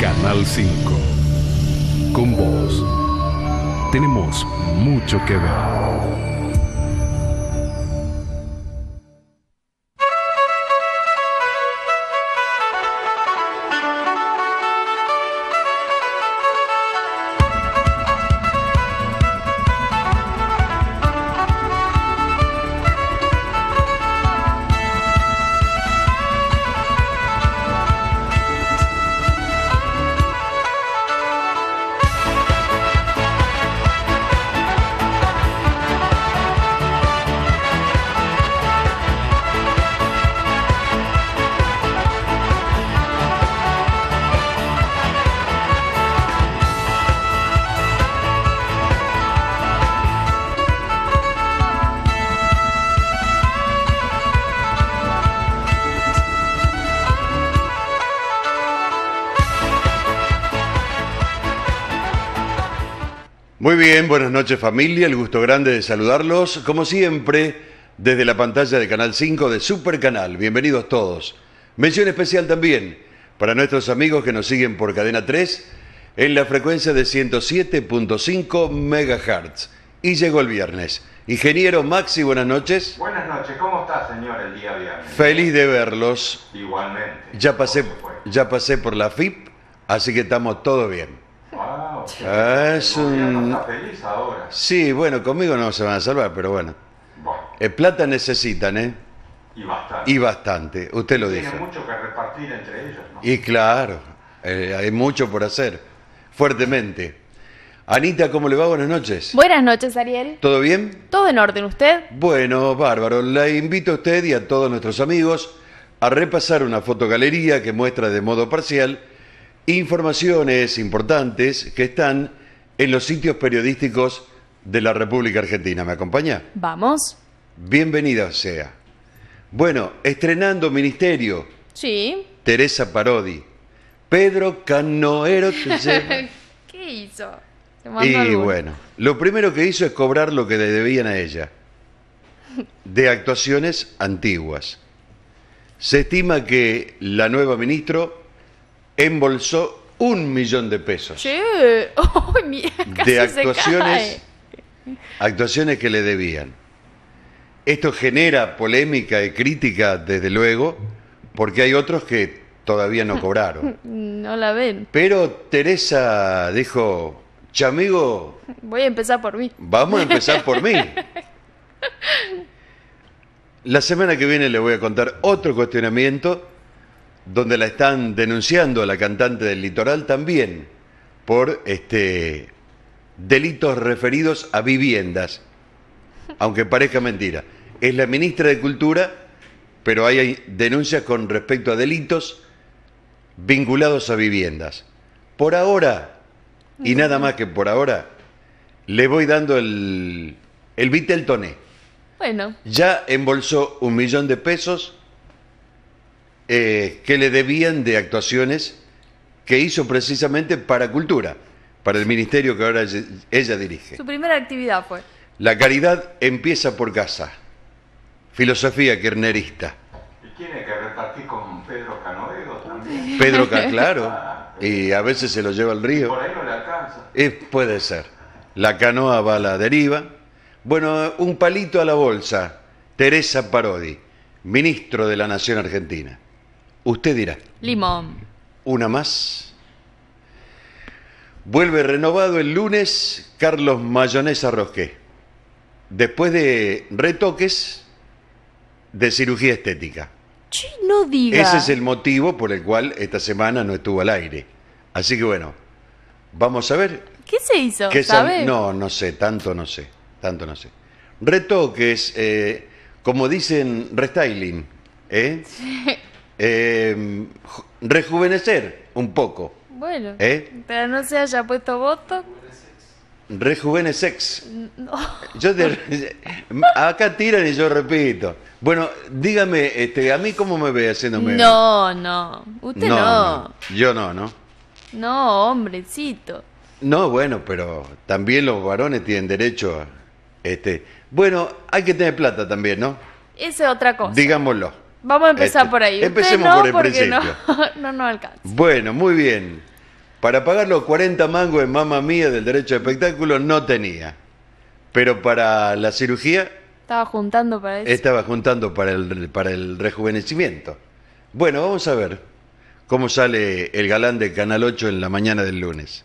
Canal 5. Con vos tenemos mucho que ver. Muy bien, buenas noches familia, el gusto grande de saludarlos, como siempre, desde la pantalla de Canal 5 de Super Canal. Bienvenidos todos. Mención especial también para nuestros amigos que nos siguen por Cadena 3 en la frecuencia de 107.5 MHz. Y llegó el viernes. Ingeniero Maxi, buenas noches. Buenas noches, ¿cómo está señor el día viernes? Feliz de verlos. Igualmente. Ya pasé, ya pasé por la FIP, así que estamos todo bien. Ah, ah, es un... ahora. Sí, bueno, conmigo no se van a salvar, pero bueno. bueno. Eh, plata necesitan, ¿eh? Y bastante. Y bastante, usted lo dice. Tiene mucho que repartir entre ellos, ¿no? Y claro, eh, hay mucho por hacer, fuertemente. Anita, ¿cómo le va? Buenas noches. Buenas noches, Ariel. ¿Todo bien? Todo en orden, ¿usted? Bueno, bárbaro. La invito a usted y a todos nuestros amigos a repasar una fotogalería que muestra de modo parcial informaciones importantes que están en los sitios periodísticos de la República Argentina. ¿Me acompaña? Vamos. Bienvenida sea. Bueno, estrenando ministerio. Sí. Teresa Parodi. Pedro Canoero. ¿Qué hizo? Y bueno, lo primero que hizo es cobrar lo que le debían a ella. De actuaciones antiguas. Se estima que la nueva ministro embolsó un millón de pesos. de actuaciones, actuaciones que le debían. Esto genera polémica y crítica, desde luego, porque hay otros que todavía no cobraron. No la ven. Pero Teresa dijo, chamigo... Voy a empezar por mí. Vamos a empezar por mí. La semana que viene le voy a contar otro cuestionamiento donde la están denunciando a la cantante del litoral también por este, delitos referidos a viviendas, aunque parezca mentira. Es la ministra de Cultura, pero hay denuncias con respecto a delitos vinculados a viviendas. Por ahora, y nada más que por ahora, le voy dando el, el Viteltoné. Bueno. Ya embolsó un millón de pesos eh, que le debían de actuaciones que hizo precisamente para cultura, para el ministerio que ahora ella dirige. Su primera actividad fue. La caridad empieza por casa. Filosofía kirnerista. ¿Y tiene que repartir con Pedro Canoedo también? Pedro Canoedo, claro. Ah, y eh, a veces se lo lleva al río. Por ahí no le alcanza. Eh, puede ser. La canoa va a la deriva. Bueno, un palito a la bolsa. Teresa Parodi, ministro de la Nación Argentina. Usted dirá. Limón. Una más. Vuelve renovado el lunes Carlos Mayonesa Rosqué. Después de retoques de cirugía estética. no diga. Ese es el motivo por el cual esta semana no estuvo al aire. Así que bueno, vamos a ver. ¿Qué se hizo? ¿Qué No, no sé, tanto no sé, tanto no sé. Retoques, eh, como dicen, restyling. ¿eh? Sí. Em, rejuvenecer un poco. Bueno, ¿Eh? pero no se haya puesto voto. Rejuvenecex. No. acá tiran y yo repito. Bueno, dígame, este, ¿a mí cómo me ve haciéndome? No, no. Usted no, Yo no, ¿no? No, hombrecito. No, bueno, pero también los varones tienen derecho a... Este, bueno, hay que tener plata también, ¿no? Esa es otra cosa. Digámoslo. Vamos a empezar este, por ahí. Empecemos por el principio. No, no, no alcanza. Bueno, muy bien. Para pagar los 40 mangos en mamá mía del derecho de espectáculo no tenía. Pero para la cirugía. Estaba juntando para eso. Estaba juntando para el, para el rejuvenecimiento. Bueno, vamos a ver cómo sale el galán de Canal 8 en la mañana del lunes.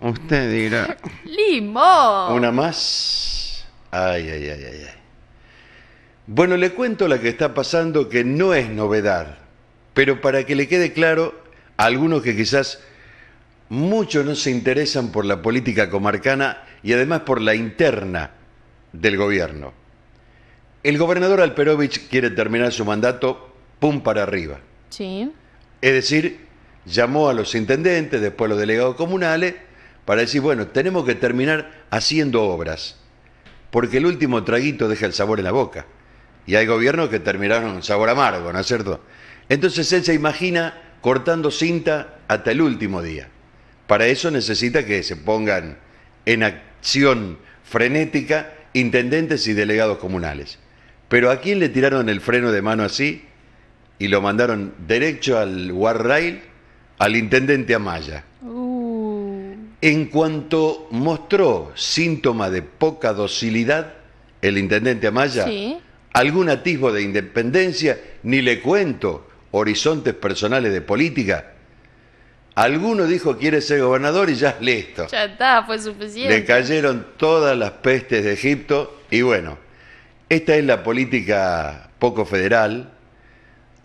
Usted dirá. ¡Limón! Una más. ay, ay, ay, ay. Bueno, le cuento la que está pasando que no es novedad, pero para que le quede claro a algunos que quizás muchos no se interesan por la política comarcana y además por la interna del gobierno. El gobernador Alperovich quiere terminar su mandato pum para arriba. Sí. Es decir, llamó a los intendentes, después a los delegados comunales, para decir, bueno, tenemos que terminar haciendo obras, porque el último traguito deja el sabor en la boca y hay gobiernos que terminaron sabor amargo, ¿no es cierto? Entonces él se imagina cortando cinta hasta el último día. Para eso necesita que se pongan en acción frenética intendentes y delegados comunales. Pero ¿a quién le tiraron el freno de mano así y lo mandaron derecho al War al intendente Amaya? Uh. En cuanto mostró síntoma de poca docilidad, el intendente Amaya algún atisbo de independencia, ni le cuento horizontes personales de política. Alguno dijo quiere ser gobernador y ya listo. Ya está, fue suficiente. Le cayeron todas las pestes de Egipto y bueno, esta es la política poco federal,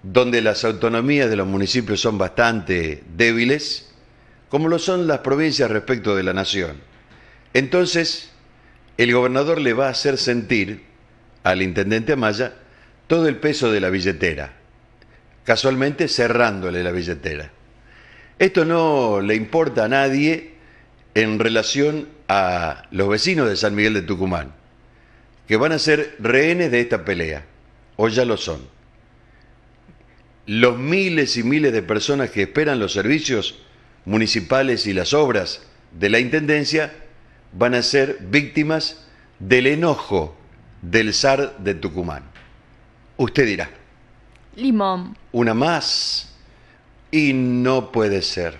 donde las autonomías de los municipios son bastante débiles, como lo son las provincias respecto de la nación. Entonces, el gobernador le va a hacer sentir al intendente Amaya todo el peso de la billetera, casualmente cerrándole la billetera. Esto no le importa a nadie en relación a los vecinos de San Miguel de Tucumán, que van a ser rehenes de esta pelea, o ya lo son. Los miles y miles de personas que esperan los servicios municipales y las obras de la Intendencia van a ser víctimas del enojo del zar de Tucumán. Usted dirá. Limón. Una más. Y no puede ser.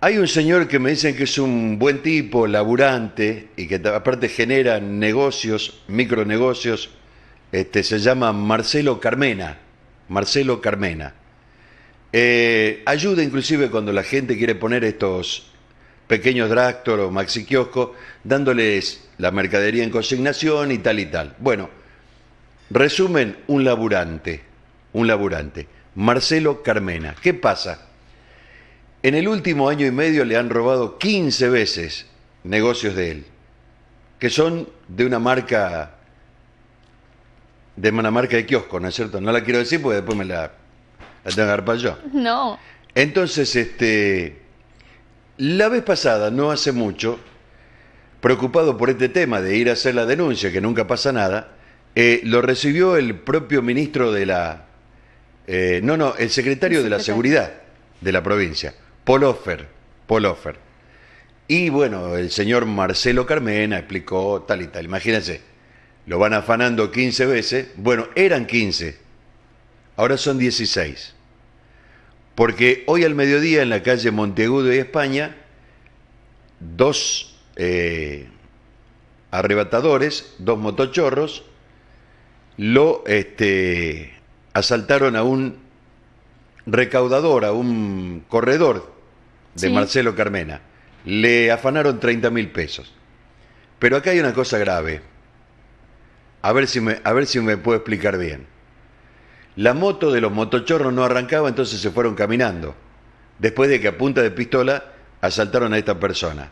Hay un señor que me dicen que es un buen tipo, laburante, y que aparte genera negocios, micronegocios. Este, se llama Marcelo Carmena. Marcelo Carmena. Eh, ayuda inclusive cuando la gente quiere poner estos pequeños drástor o maxi kiosco, dándoles la mercadería en consignación y tal y tal. Bueno, resumen, un laburante, un laburante. Marcelo Carmena, ¿qué pasa? En el último año y medio le han robado 15 veces negocios de él, que son de una marca de una marca de kiosco, ¿no es cierto? No la quiero decir porque después me la, tengo que yo. No. Entonces, este, la vez pasada, no hace mucho, preocupado por este tema de ir a hacer la denuncia, que nunca pasa nada, eh, lo recibió el propio ministro de la... Eh, no, no, el secretario de la Seguridad de la provincia, Paul Offer. Y bueno, el señor Marcelo Carmena explicó tal y tal. Imagínense, lo van afanando 15 veces. Bueno, eran 15, ahora son 16. Porque hoy al mediodía en la calle Montegudo y España, dos eh, arrebatadores, dos motochorros, lo este, asaltaron a un recaudador, a un corredor de Marcelo Carmena. Le afanaron 30 mil pesos. Pero acá hay una cosa grave. A ver si me, a ver si me puedo explicar bien. La moto de los motochorros no arrancaba, entonces se fueron caminando. Después de que a punta de pistola asaltaron a esta persona.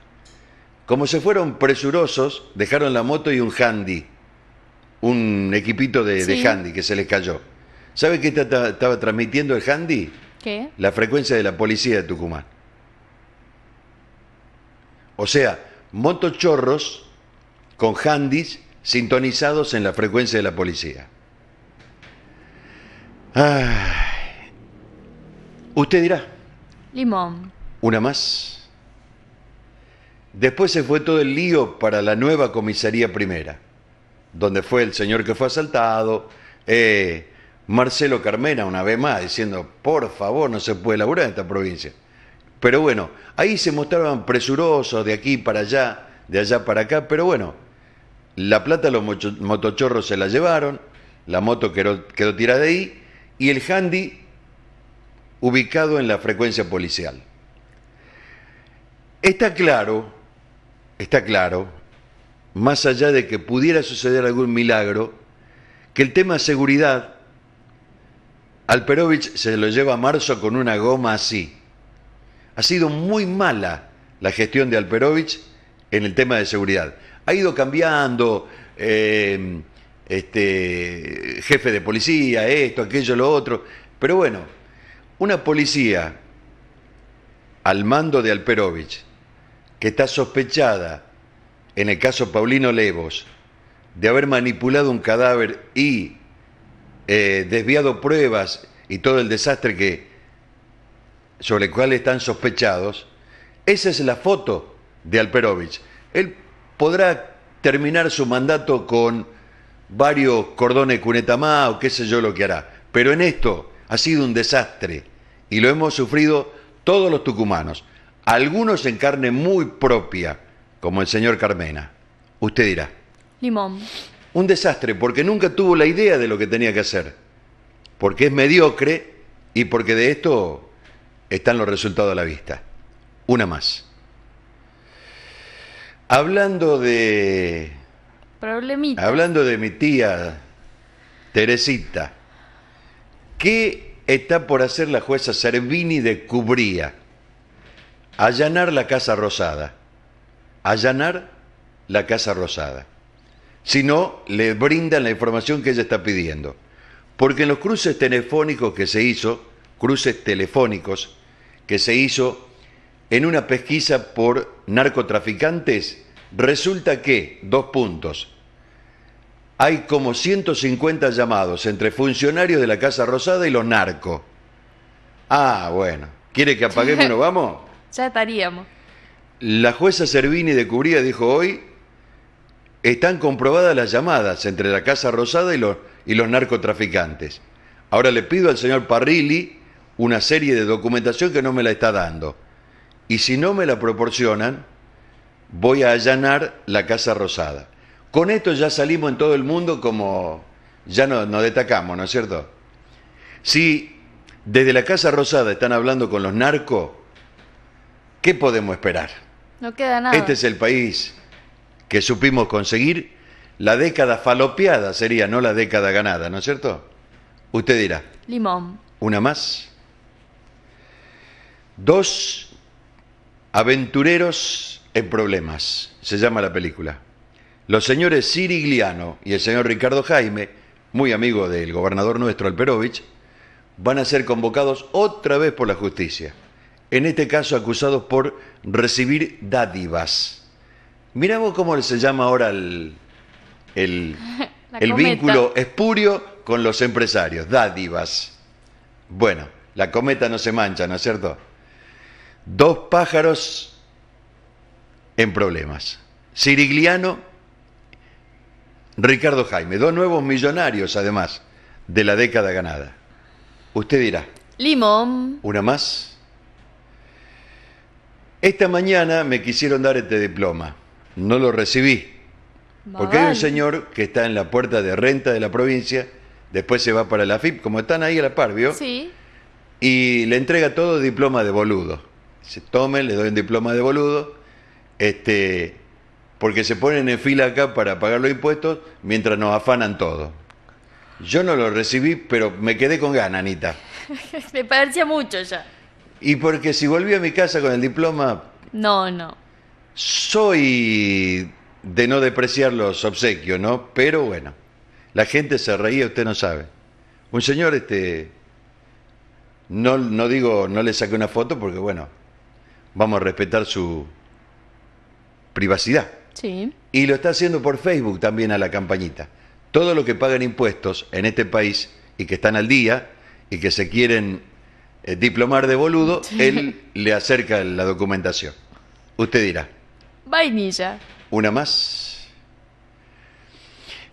Como se fueron presurosos, dejaron la moto y un handy, un equipito de, handy que se les cayó. ¿Sabe qué estaba transmitiendo el handy? ¿Qué? La frecuencia de la policía de Tucumán. O sea, motochorros con handys sintonizados en la frecuencia de la policía. Usted dirá. Limón. Una más. Después se fue todo el lío para la nueva comisaría primera, donde fue el señor que fue asaltado, eh, Marcelo Carmena una vez más, diciendo, por favor, no se puede laburar en esta provincia. Pero bueno, ahí se mostraban presurosos de aquí para allá, de allá para acá, pero bueno, la plata los motochorros se la llevaron, la moto quedó, quedó tirada de ahí y el handy ubicado en la frecuencia policial. Está claro, está claro, más allá de que pudiera suceder algún milagro, que el tema seguridad, Alperovich se lo lleva a marzo con una goma así. Ha sido muy mala la gestión de Alperovich en el tema de seguridad. Ha ido cambiando, eh, este, jefe de policía, esto, aquello, lo otro. Pero bueno, una policía al mando de Alperovich, que está sospechada, en el caso Paulino Levos, de haber manipulado un cadáver y eh, desviado pruebas y todo el desastre que, sobre el cual están sospechados, esa es la foto de Alperovich. Él podrá terminar su mandato con varios cordones cuneta o qué sé yo lo que hará. Pero en esto ha sido un desastre y lo hemos sufrido todos los tucumanos. Algunos en carne muy propia, como el señor Carmena. Usted dirá. Limón. Un desastre porque nunca tuvo la idea de lo que tenía que hacer. Porque es mediocre y porque de esto están los resultados a la vista. Una más. Hablando de Hablando de mi tía, Teresita, ¿qué está por hacer la jueza Cervini de Cubría? Allanar la Casa Rosada. Allanar la Casa Rosada. Si no, le brindan la información que ella está pidiendo. Porque en los cruces telefónicos que se hizo, cruces telefónicos que se hizo en una pesquisa por narcotraficantes, Resulta que, dos puntos, hay como 150 llamados entre funcionarios de la Casa Rosada y los narcos. Ah, bueno. ¿Quiere que apaguemos o nos vamos? ya estaríamos. La jueza Servini de Cubría dijo hoy, están comprobadas las llamadas entre la Casa Rosada y los, y los narcotraficantes. Ahora le pido al señor Parrilli una serie de documentación que no me la está dando. Y si no me la proporcionan, voy a allanar la Casa Rosada. Con esto ya salimos en todo el mundo como ya nos destacamos, ¿no es cierto? Si desde la Casa Rosada están hablando con los narcos, ¿qué podemos esperar? No queda nada. Este es el país que supimos conseguir. La década falopeada sería, no la década ganada, ¿no es cierto? Usted dirá. Limón. Una más. Dos aventureros en problemas, se llama la película. Los señores Sirigliano y el señor Ricardo Jaime, muy amigo del gobernador nuestro Alperovich, van a ser convocados otra vez por la justicia, en este caso acusados por recibir dádivas. Miramos cómo se llama ahora el, el, el vínculo espurio con los empresarios, dádivas. Bueno, la cometa no se mancha, ¿no es cierto? Dos pájaros en problemas. Sirigliano, Ricardo Jaime, dos nuevos millonarios además de la década ganada. Usted dirá. Limón. Una más. Esta mañana me quisieron dar este diploma. No lo recibí. Porque hay un señor que está en la puerta de renta de la provincia, después se va para la FIP, como están ahí a la par, Sí. Y le entrega todo diploma de boludo. Se tomen, le doy un diploma de boludo este, porque se ponen en fila acá para pagar los impuestos mientras nos afanan todo. Yo no lo recibí, pero me quedé con ganas, Anita. me parecía mucho ya. Y porque si volví a mi casa con el diploma... No, no. Soy de no depreciar los obsequios, ¿no? Pero bueno, la gente se reía, usted no sabe. Un señor, este, no, no digo, no le saqué una foto porque bueno, vamos a respetar su, privacidad. Sí. Y lo está haciendo por Facebook también a la campañita. Todo lo que pagan impuestos en este país y que están al día y que se quieren eh, diplomar de boludo, él le acerca la documentación. Usted dirá. Vainilla. Una más.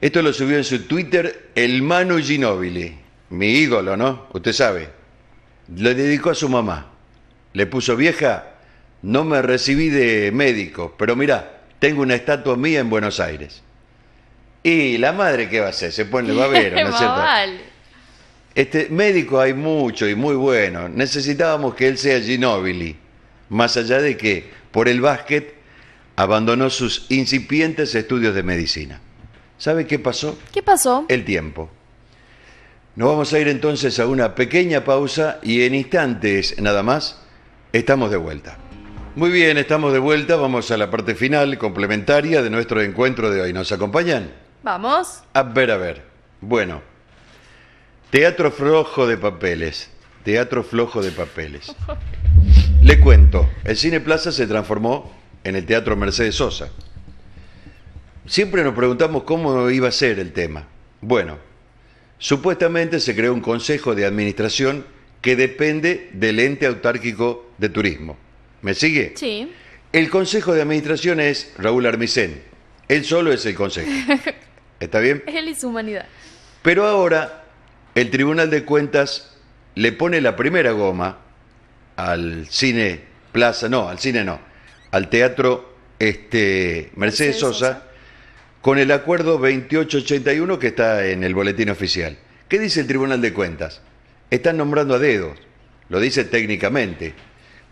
Esto lo subió en su Twitter el Manu Ginóbili, mi ídolo, ¿no? Usted sabe. Lo dedicó a su mamá. Le puso vieja, no me recibí de médico, pero mirá, tengo una estatua mía en Buenos Aires. Y la madre, ¿qué va a hacer? Se pone el babero, ¿no es cierto? Este, médico hay mucho y muy bueno. Necesitábamos que él sea Ginóbili, Más allá de que, por el básquet, abandonó sus incipientes estudios de medicina. ¿Sabe qué pasó? ¿Qué pasó? El tiempo. Nos vamos a ir entonces a una pequeña pausa y en instantes nada más estamos de vuelta. Muy bien, estamos de vuelta, vamos a la parte final, complementaria de nuestro encuentro de hoy. ¿Nos acompañan? Vamos. A ver, a ver. Bueno, teatro flojo de papeles, teatro flojo de papeles. Le cuento, el Cine Plaza se transformó en el Teatro Mercedes Sosa. Siempre nos preguntamos cómo iba a ser el tema. Bueno, supuestamente se creó un consejo de administración que depende del ente autárquico de turismo. ¿Me sigue? Sí. El consejo de administración es Raúl Armisen. Él solo es el consejo. ¿Está bien? Él y su humanidad. Pero ahora el Tribunal de Cuentas le pone la primera goma al cine Plaza, no, al cine no, al teatro este, Mercedes, Sosa, con el acuerdo 2881 que está en el boletín oficial. ¿Qué dice el Tribunal de Cuentas? Están nombrando a dedos, lo dice técnicamente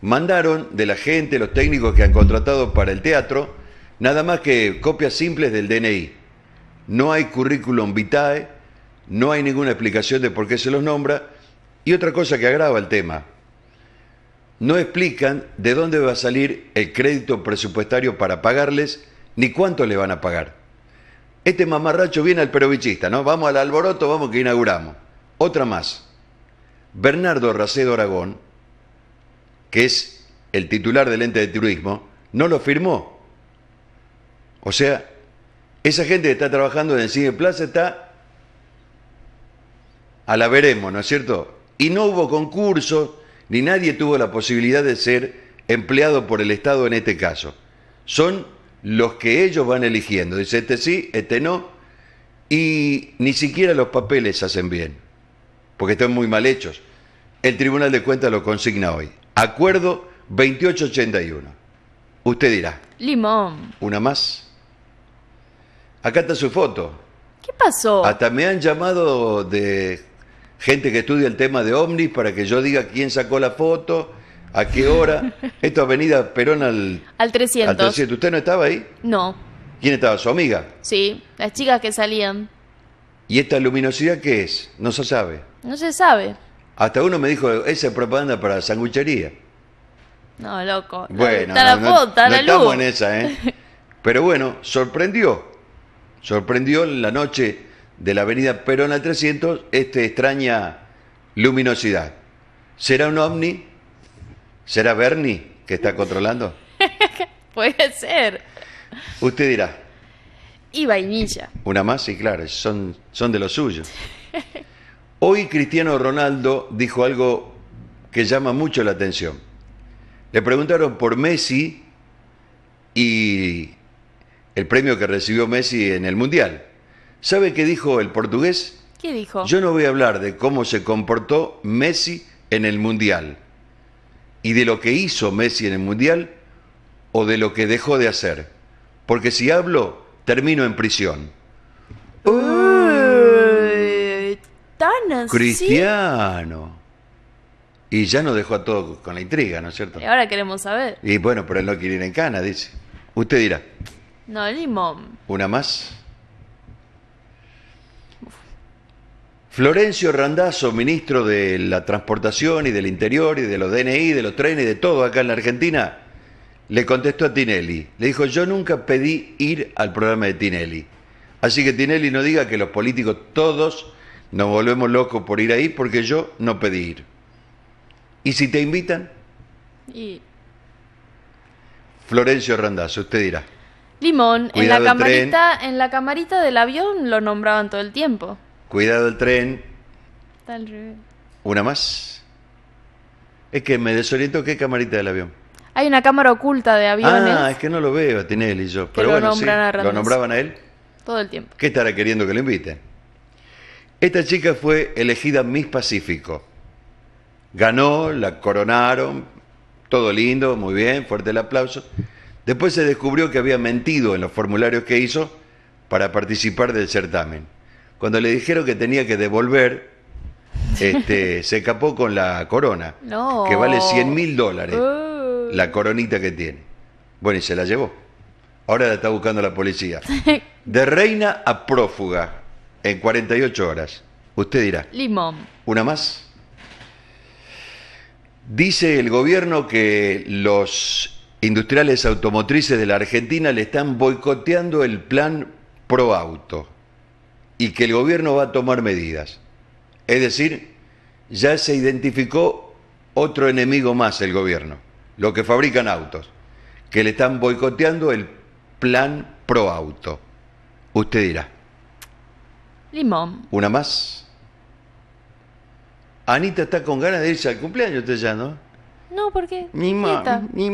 mandaron de la gente, los técnicos que han contratado para el teatro, nada más que copias simples del DNI. No hay currículum vitae, no hay ninguna explicación de por qué se los nombra. Y otra cosa que agrava el tema, no explican de dónde va a salir el crédito presupuestario para pagarles ni cuánto le van a pagar. Este mamarracho viene al perovichista, ¿no? Vamos al alboroto, vamos que inauguramos. Otra más. Bernardo Racedo Aragón, que es el titular del ente de turismo, no lo firmó. O sea, esa gente que está trabajando en el Cine Plaza está a la veremos, ¿no es cierto? Y no hubo concurso, ni nadie tuvo la posibilidad de ser empleado por el Estado en este caso. Son los que ellos van eligiendo. Dice, este sí, este no. Y ni siquiera los papeles hacen bien, porque están muy mal hechos. El Tribunal de Cuentas lo consigna hoy. Acuerdo 2881. Usted dirá. Limón. Una más. Acá está su foto. ¿Qué pasó? Hasta me han llamado de gente que estudia el tema de ovnis para que yo diga quién sacó la foto, a qué hora. Esto avenida Perón al... Al Al 300. ¿Usted no estaba ahí? No. ¿Quién estaba? ¿Su amiga? Sí, las chicas que salían. ¿Y esta luminosidad qué es? No se sabe. No se sabe. Hasta uno me dijo, esa es propaganda para sanguchería. No, loco. Bueno, está no, la estamos en esa, ¿eh? Pero bueno, sorprendió. Sorprendió en la noche de la avenida Perón al 300 esta extraña luminosidad. ¿Será un ovni? ¿Será Bernie que está controlando? Puede ser. Usted dirá. Y vainilla. Una más, y claro, son, son de lo suyo. Hoy Cristiano Ronaldo dijo algo que llama mucho la atención. Le preguntaron por Messi y el premio que recibió Messi en el Mundial. ¿Sabe qué dijo el portugués? ¿Qué dijo? Yo no voy a hablar de cómo se comportó Messi en el Mundial y de lo que hizo Messi en el Mundial o de lo que dejó de hacer. Porque si hablo, termino en prisión. Cristiano. Y ya nos dejó a todos con la intriga, ¿no es cierto? Y ahora queremos saber. Y bueno, pero él no quiere ir en cana, dice. Usted dirá. No, limón. ¿Una más? Florencio Randazo, ministro de la Transportación y del Interior y de los DNI, de los trenes y de todo acá en la Argentina, le contestó a Tinelli. Le dijo, yo nunca pedí ir al programa de Tinelli. Así que Tinelli no diga que los políticos todos nos volvemos locos por ir ahí porque yo no pedí ir. ¿Y si te invitan? Florencio Randazzo, usted dirá. Limón, en la, camarita, en la camarita del avión lo nombraban todo el tiempo. Cuidado el tren. Una más. Es que me desoriento qué camarita del avión. Hay una cámara oculta de avión. Ah, es que no lo veo él y yo. Pero bueno, sí, lo nombraban a él. Todo el tiempo. ¿Qué estará queriendo que lo inviten? Esta chica fue elegida Miss Pacífico. Ganó, la coronaron, todo lindo, muy bien, fuerte el aplauso. Después se descubrió que había mentido en los formularios que hizo para participar del certamen. Cuando le dijeron que tenía que devolver, este, se escapó con la corona, que vale 100 mil dólares, uh. la coronita que tiene. Bueno, y se la llevó. Ahora la está buscando la policía. De reina a prófuga en 48 horas. Usted dirá. Limón. ¿Una más? Dice el gobierno que los industriales automotrices de la Argentina le están boicoteando el plan pro auto y que el gobierno va a tomar medidas. Es decir, ya se identificó otro enemigo más el gobierno, los que fabrican autos, que le están boicoteando el plan pro auto. Usted dirá. Limón. ¿Una más? Anita está con ganas de irse al cumpleaños usted ya, ¿no? No, qué? Ni más, ni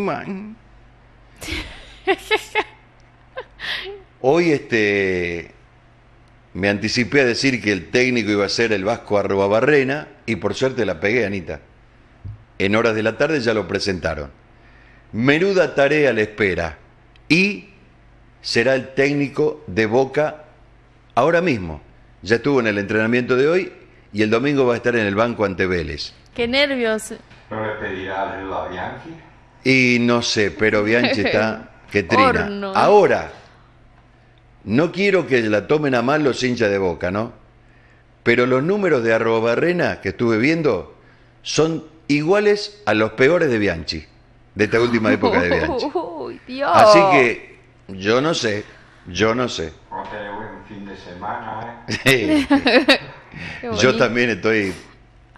Hoy este me anticipé a decir que el técnico iba a ser el Vasco Barrena y por suerte la pegué, Anita. En horas de la tarde ya lo presentaron. Menuda tarea le espera. Y será el técnico de Boca ahora mismo. Ya estuvo en el entrenamiento de hoy y el domingo va a estar en el banco ante Vélez. Qué nervios. ¿No le pedirá a Bianchi? Y no sé, pero Bianchi está que trina. Ahora, no quiero que la tomen a mal los hinchas de boca, ¿no? Pero los números de barrena que estuve viendo son iguales a los peores de Bianchi, de esta última época de Bianchi. Uy, Dios. Así que yo no sé, yo no sé semana. ¿eh? Yo también estoy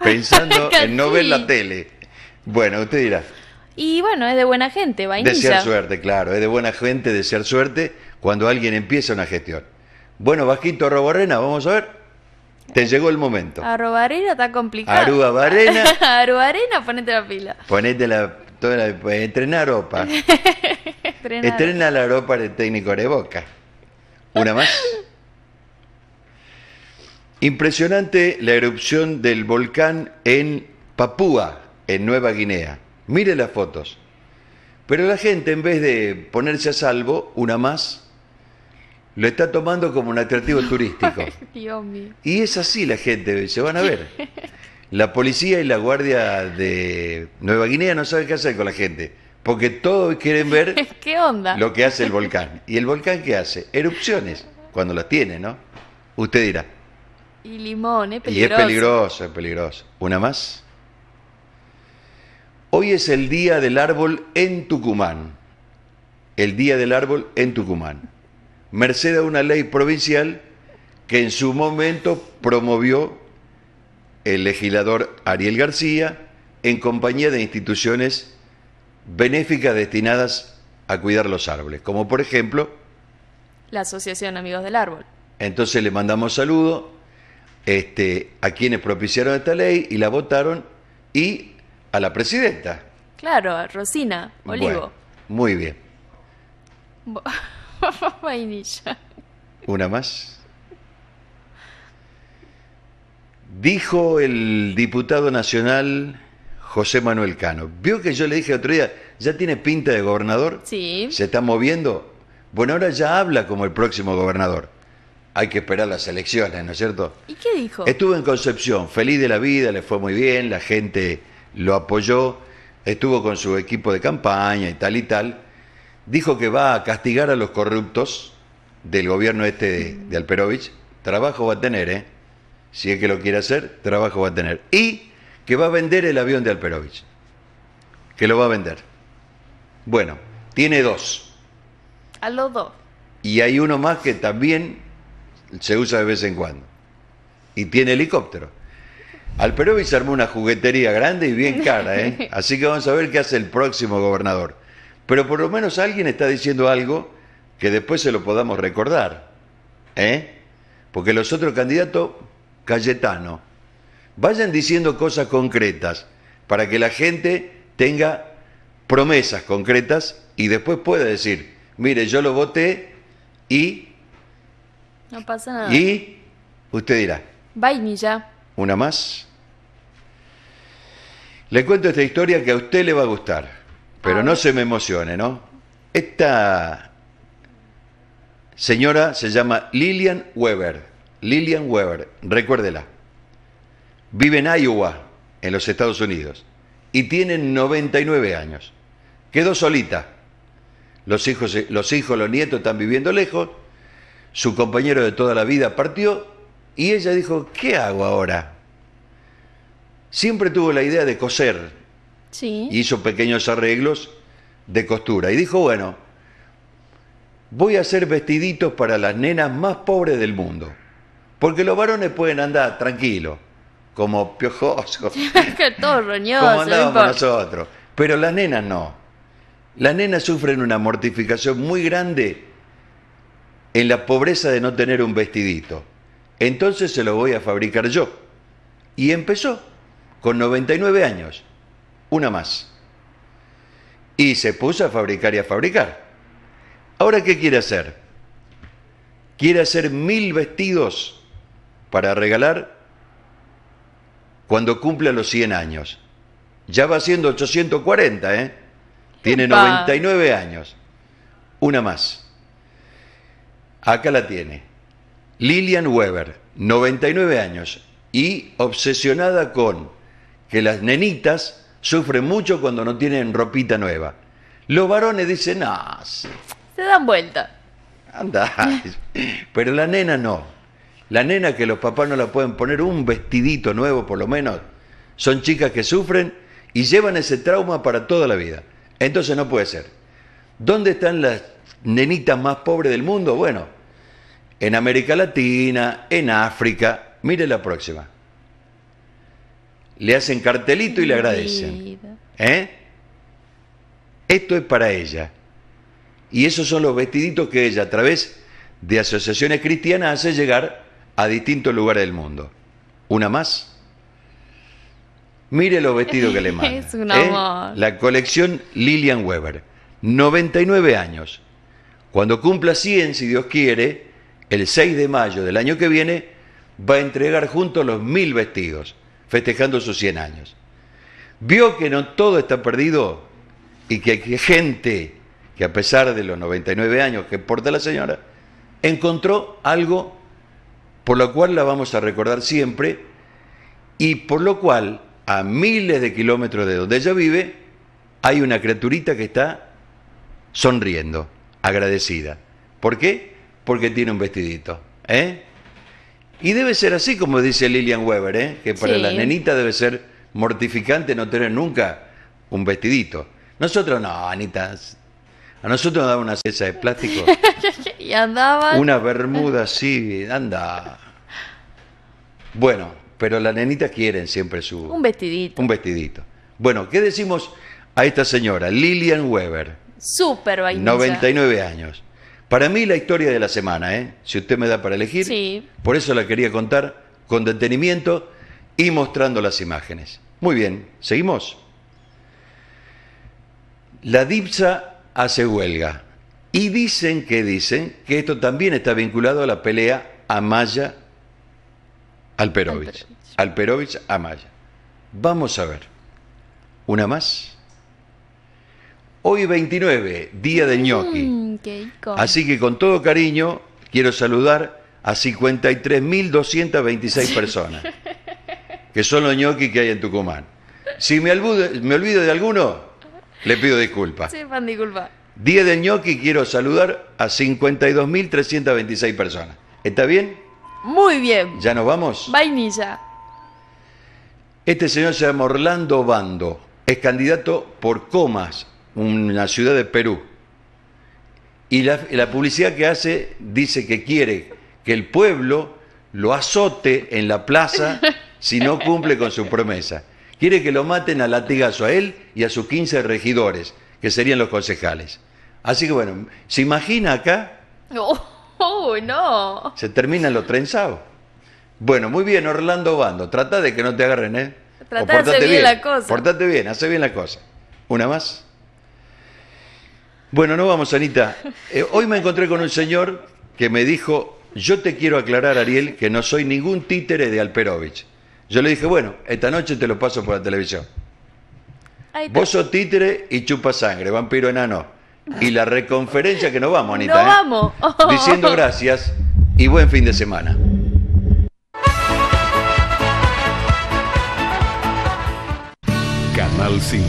pensando en no ver la tele. Bueno, usted dirá. Y bueno, es de buena gente, vainilla. Desear suerte, claro, es de buena gente desear suerte cuando alguien empieza una gestión. Bueno, Vasquito arena. vamos a ver. Te eh, llegó el momento. arena está complicado. Aruba Aruba arena, ponete la pila. Ponete la. Toda eh, ropa. Estrena la ropa del técnico de boca. ¿Una más? Impresionante la erupción del volcán en Papúa, en Nueva Guinea. Mire las fotos. Pero la gente, en vez de ponerse a salvo, una más, lo está tomando como un atractivo turístico. Y es así la gente, se van a ver. La policía y la guardia de Nueva Guinea no saben qué hacer con la gente, porque todos quieren ver ¿Qué onda? lo que hace el volcán. ¿Y el volcán qué hace? Erupciones, cuando las tiene, ¿no? Usted dirá. Y limón, ¿eh? es peligroso. Y es peligroso, es peligroso. ¿Una más? Hoy es el día del árbol en Tucumán. El día del árbol en Tucumán. Merced a una ley provincial que en su momento promovió el legislador Ariel García en compañía de instituciones benéficas destinadas a cuidar los árboles, como por ejemplo la Asociación Amigos del Árbol. Entonces le mandamos saludo este, a quienes propiciaron esta ley y la votaron y a la presidenta. Claro, a Rosina Olivo. muy bien. Vainilla. Una más. Dijo el diputado nacional José Manuel Cano. ¿Vio que yo le dije otro día, ya tiene pinta de gobernador? Sí. ¿Se está moviendo? Bueno, ahora ya habla como el próximo gobernador hay que esperar las elecciones, ¿no es cierto? ¿Y qué dijo? Estuvo en Concepción, feliz de la vida, le fue muy bien, la gente lo apoyó, estuvo con su equipo de campaña y tal y tal. Dijo que va a castigar a los corruptos del gobierno este de, Alperovich. Trabajo va a tener, ¿eh? Si es que lo quiere hacer, trabajo va a tener. Y que va a vender el avión de Alperovich. Que lo va a vender. Bueno, tiene dos. A los dos. Y hay uno más que también se usa de vez en cuando. Y tiene helicóptero. Al Perú se armó una juguetería grande y bien cara, ¿eh? Así que vamos a ver qué hace el próximo gobernador. Pero por lo menos alguien está diciendo algo que después se lo podamos recordar, ¿eh? Porque los otros candidatos, Cayetano, vayan diciendo cosas concretas para que la gente tenga promesas concretas y después pueda decir, mire, yo lo voté y no pasa nada. Y usted dirá. Vainilla. Una más. Le cuento esta historia que a usted le va a gustar, pero no se me emocione, ¿no? Esta señora se llama Lillian Weber. Lillian Weber, recuérdela. Vive en Iowa, en los Estados Unidos, y tiene 99 años. Quedó solita. Los hijos, los hijos, los nietos están viviendo lejos su compañero de toda la vida partió y ella dijo, ¿qué hago ahora? Siempre tuvo la idea de coser. Sí. hizo pequeños arreglos de costura. Y dijo, bueno, voy a hacer vestiditos para las nenas más pobres del mundo. Porque los varones pueden andar tranquilos, como piojosos. Todo roñoso. Como andábamos nosotros. Pero las nenas no. Las nenas sufren una mortificación muy grande en la pobreza de no tener un vestidito. Entonces se lo voy a fabricar yo. Y empezó, con 99 años, una más. Y se puso a fabricar y a fabricar. Ahora, ¿qué quiere hacer? Quiere hacer mil vestidos para regalar cuando cumpla los 100 años. Ya va siendo 840, ¿eh? Tiene 99 años. Una más. Acá la tiene. Lillian Weber, 99 años y obsesionada con que las nenitas sufren mucho cuando no tienen ropita nueva. Los varones dicen, ah, se dan vuelta. Anda, pero la nena no. La nena que los papás no la pueden poner un vestidito nuevo por lo menos. Son chicas que sufren y llevan ese trauma para toda la vida. Entonces no puede ser. ¿Dónde están las nenitas más pobres del mundo? Bueno, en América Latina, en África. Mire la próxima. Le hacen cartelito y le agradecen. ¿Eh? Esto es para ella. Y esos son los vestiditos que ella, a través de asociaciones cristianas, hace llegar a distintos lugares del mundo. ¿Una más? Mire los vestidos que le manda. Es ¿eh? La colección Lillian Weber. 99 años. Cuando cumpla 100, si Dios quiere, el 6 de mayo del año que viene, va a entregar juntos los mil vestidos, festejando sus 100 años. Vio que no todo está perdido y que hay gente que a pesar de los 99 años que porta la señora, encontró algo por lo cual la vamos a recordar siempre y por lo cual a miles de kilómetros de donde ella vive hay una criaturita que está sonriendo agradecida. ¿Por qué? Porque tiene un vestidito. ¿eh? Y debe ser así, como dice Lilian Weber, ¿eh? que para la nenita debe ser mortificante no tener nunca un vestidito. Nosotros no, Anita. A nosotros nos daban una cesa de plástico. y andaba. Una bermuda así, anda. Bueno, pero las nenitas quieren siempre su. Un vestidito. Un vestidito. Bueno, ¿qué decimos a esta señora, Lilian Weber? Súper vainilla. 99 años. Para mí la historia de la semana, ¿eh? si usted me da para elegir, sí. por eso la quería contar con detenimiento y mostrando las imágenes. Muy bien, seguimos. La DIPSA hace huelga y dicen que dicen que esto también está vinculado a la pelea Amaya Alperovich. Alperovich Amaya. Vamos a ver. Una más. Hoy 29, día de ñoqui. Mm, Así que con todo cariño quiero saludar a 53.226 personas, que son los ñoquis que hay en Tucumán. Si me, olvido de alguno, le pido disculpas. Sí, disculpa. Día de ñoqui quiero saludar a 52.326 personas. ¿Está bien? Muy bien. ¿Ya nos vamos? Vainilla. Este señor se llama Orlando Bando. Es candidato por comas una ciudad de Perú, y la, publicidad que hace dice que quiere que el pueblo lo azote en la plaza si no cumple con su promesa. Quiere que lo maten a latigazo a él y a sus 15 regidores, que serían los concejales. Así que bueno, ¿se imagina acá? ¡Oh, no! Se terminan los trenzados. Bueno, muy bien, Orlando Bando. Trata de que no te agarren, ¿eh? Trata de hacer bien, bien la cosa. Portate bien, hace bien la cosa. Una más. Bueno, no vamos, Anita. Eh, hoy me encontré con un señor que me dijo, yo te quiero aclarar, Ariel, que no soy ningún títere de Alperovich. Yo le dije, bueno, esta noche te lo paso por la televisión. Vos sos títere y chupa sangre, vampiro enano. Y la reconferencia que nos vamos, Anita. Nos ¿eh? vamos. Diciendo gracias y buen fin de semana. Canal 5.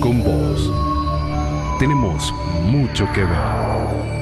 Con vos tenemos mucho que ver.